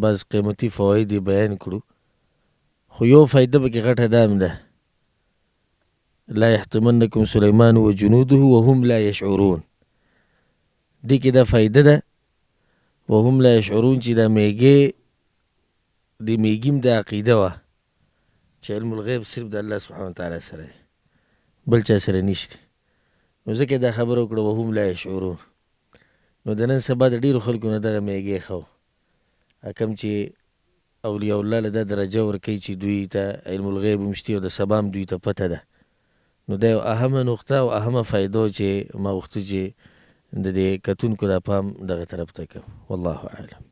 بعض قیمتي فواید بیان کړو خو یو فایده پکې غټه دام ده لا يحتمنکم سلیمان و جنوده وهم لا یشعرون دې کې دا فایده ده وهم لا یشعرون چې دا میګې د میګیم د عقیده وه چې علم الغیب صرف د الله سبحانه وتعالی سره بل چا سره نشته نو ځکه دا خبره وکړه وهم لا یشعرون نو د نن سبا د ډیرو خلکو نه دغه میګې خو کم چې اولیاء الله له دا درجه ورکوي چې دوی ته علم الغیب هم شته او د سبا هم دوی ته پته ده نو دا یو اهمه نقطه او اهمه فایده چې ما غوښتو چې د دې کتونکو دا پام دغه طرف ته کوم والله اعلم